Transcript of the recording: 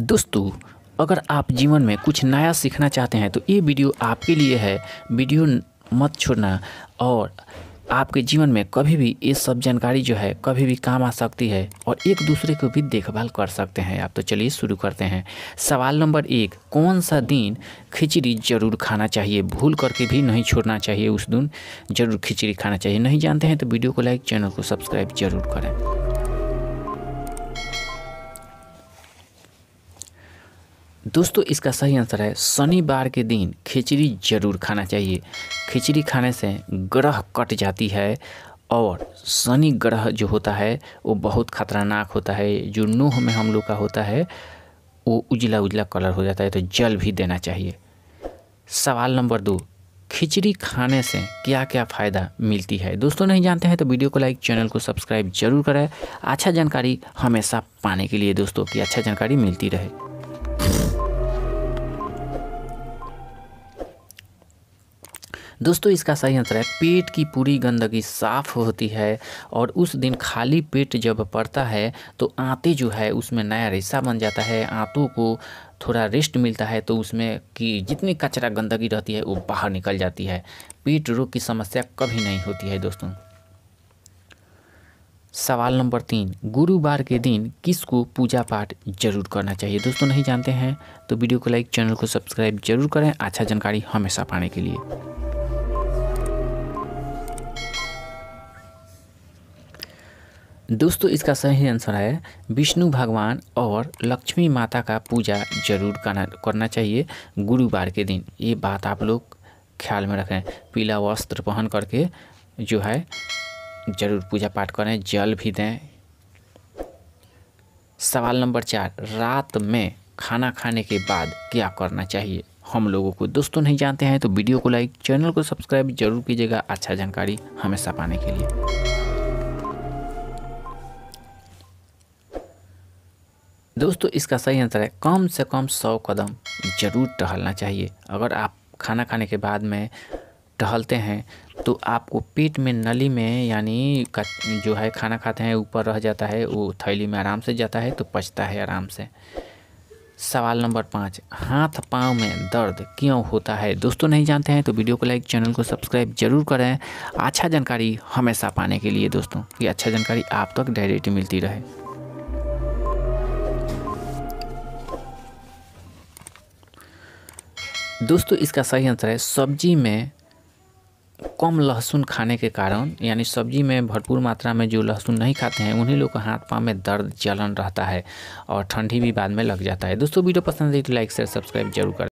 दोस्तों अगर आप जीवन में कुछ नया सीखना चाहते हैं तो ये वीडियो आपके लिए है वीडियो मत छोड़ना और आपके जीवन में कभी भी ये सब जानकारी जो है कभी भी काम आ सकती है और एक दूसरे को भी देखभाल कर सकते हैं आप तो चलिए शुरू करते हैं सवाल नंबर एक कौन सा दिन खिचड़ी ज़रूर खाना चाहिए भूल करके भी नहीं छोड़ना चाहिए उस दिन ज़रूर खिचड़ी खाना चाहिए नहीं जानते हैं तो वीडियो को लाइक चैनल को सब्सक्राइब जरूर करें दोस्तों इसका सही आंसर है शनिवार के दिन खिचड़ी जरूर खाना चाहिए खिचड़ी खाने से ग्रह कट जाती है और शनि ग्रह जो होता है वो बहुत खतरनाक होता है जो नूह में हम लोग का होता है वो उजला उजला कलर हो जाता है तो जल भी देना चाहिए सवाल नंबर दो खिचड़ी खाने से क्या क्या फ़ायदा मिलती है दोस्तों नहीं जानते हैं तो वीडियो को लाइक चैनल को सब्सक्राइब जरूर करें अच्छा जानकारी हमेशा पाने के लिए दोस्तों की अच्छा जानकारी मिलती रहे दोस्तों इसका सही आंसर है पेट की पूरी गंदगी साफ होती है और उस दिन खाली पेट जब पड़ता है तो आते जो है उसमें नया रेशा बन जाता है आंतों को थोड़ा रेस्ट मिलता है तो उसमें कि जितनी कचरा गंदगी रहती है वो बाहर निकल जाती है पेट रोग की समस्या कभी नहीं होती है दोस्तों सवाल नंबर तीन गुरुवार के दिन किसको पूजा पाठ जरूर करना चाहिए दोस्तों नहीं जानते हैं तो वीडियो को लाइक चैनल को सब्सक्राइब जरूर करें अच्छा जानकारी हमेशा पाने के लिए दोस्तों इसका सही आंसर है विष्णु भगवान और लक्ष्मी माता का पूजा जरूर करना करना चाहिए गुरुवार के दिन ये बात आप लोग ख्याल में रखें पीला वस्त्र पहन करके जो है जरूर पूजा पाठ करें जल भी दें सवाल नंबर चार रात में खाना खाने के बाद क्या करना चाहिए हम लोगों को दोस्तों नहीं जानते हैं तो वीडियो को लाइक चैनल को सब्सक्राइब जरूर कीजिएगा अच्छा जानकारी हमेशा पाने के लिए दोस्तों इसका सही आंसर है कम से कम सौ कदम ज़रूर टहलना चाहिए अगर आप खाना खाने के बाद में टहलते हैं तो आपको पेट में नली में यानी जो है खाना खाते हैं ऊपर रह जाता है वो थैली में आराम से जाता है तो पचता है आराम से सवाल नंबर पाँच हाथ पाँव में दर्द क्यों होता है दोस्तों नहीं जानते हैं तो वीडियो को लाइक चैनल को सब्सक्राइब जरूर करें अच्छा जानकारी हमेशा पाने के लिए दोस्तों ये अच्छा जानकारी आप तक डायरेक्ट मिलती रहे दोस्तों इसका सही आंसर है सब्जी में कम लहसुन खाने के कारण यानी सब्जी में भरपूर मात्रा में जो लहसुन नहीं खाते हैं उन्हीं लोगों का हाथ पाँव में दर्द जलन रहता है और ठंडी भी बाद में लग जाता है दोस्तों वीडियो पसंद आई तो लाइक शेयर सब्सक्राइब जरूर कर